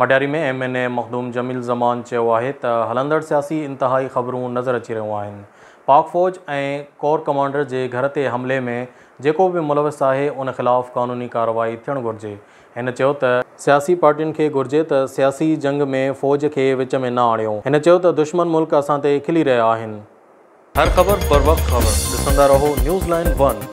मडियारी में M N A Makhdoom Jamil Zaman चयो आहे त हलंदड़ सियासी इंतिहाई ख़बरूं नज़र अची रहियूं आहिनि पाक फ़ौज ऐं कोर कमांडर जे घर ते हमले में जेको बि मुलविस आहे उन ख़िलाफ़ु कानूनी कार्रवाई थियणु घुरिजे हिन चयो त सियासी पार्टियुनि खे घुरिजे त सियासी जंग में फ़ौज खे विच में न आणियो हिन चयो त दुश्मन मुल्क़ असां ते खिली रहिया आहिनि हर ख़बर रहो न्यूज़ लाइन वन